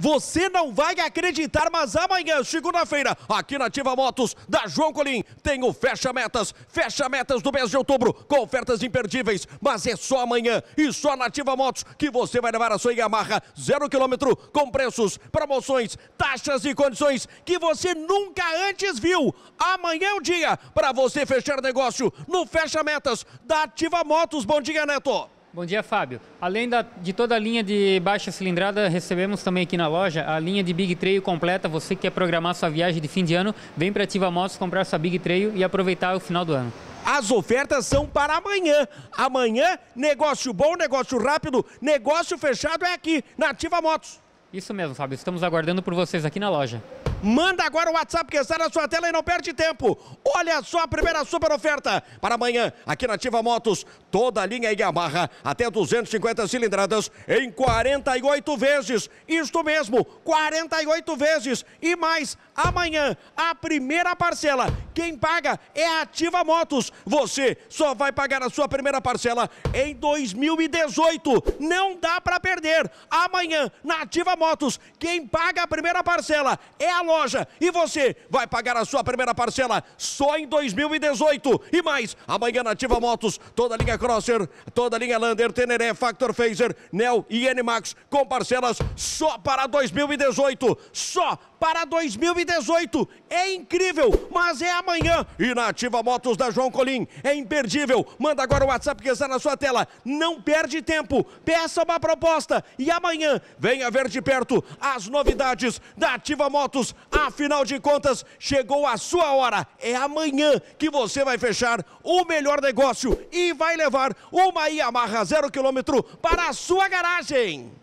Você não vai acreditar, mas amanhã, segunda-feira, aqui na Ativa Motos, da João Colim, tem o Fecha Metas. Fecha Metas do mês de outubro, com ofertas imperdíveis. Mas é só amanhã e só na Ativa Motos que você vai levar a sua Yamaha zero quilômetro, com preços, promoções, taxas e condições que você nunca antes viu. Amanhã é o dia para você fechar negócio no Fecha Metas da Ativa Motos. Bom dia, Neto! Bom dia, Fábio. Além da, de toda a linha de baixa cilindrada, recebemos também aqui na loja a linha de Big Trail completa. Você que quer programar sua viagem de fim de ano, vem para Ativa Motos comprar sua Big Trail e aproveitar o final do ano. As ofertas são para amanhã. Amanhã, negócio bom, negócio rápido, negócio fechado é aqui, na Ativa Motos. Isso mesmo, Fábio. Estamos aguardando por vocês aqui na loja. Manda agora o WhatsApp que está na sua tela e não perde tempo. Olha só a primeira super oferta para amanhã aqui na Ativa Motos. Toda a linha Yamaha até 250 cilindradas em 48 vezes. Isto mesmo, 48 vezes e mais amanhã a primeira parcela quem paga é a Ativa Motos. Você só vai pagar a sua primeira parcela em 2018. Não dá para perder. Amanhã, na Ativa Motos, quem paga a primeira parcela é a loja. E você vai pagar a sua primeira parcela só em 2018. E mais, amanhã na Ativa Motos, toda a linha Crosser, toda a linha Lander, Teneré, Factor Phaser, Nel e N-Max com parcelas só para 2018. Só para 2018. É incrível, mas é amanhã amanhã. E na Ativa Motos da João Colim. É imperdível. Manda agora o WhatsApp que está na sua tela. Não perde tempo. Peça uma proposta. E amanhã, venha ver de perto as novidades da Ativa Motos. Afinal de contas, chegou a sua hora. É amanhã que você vai fechar o melhor negócio e vai levar uma Yamaha zero quilômetro para a sua garagem.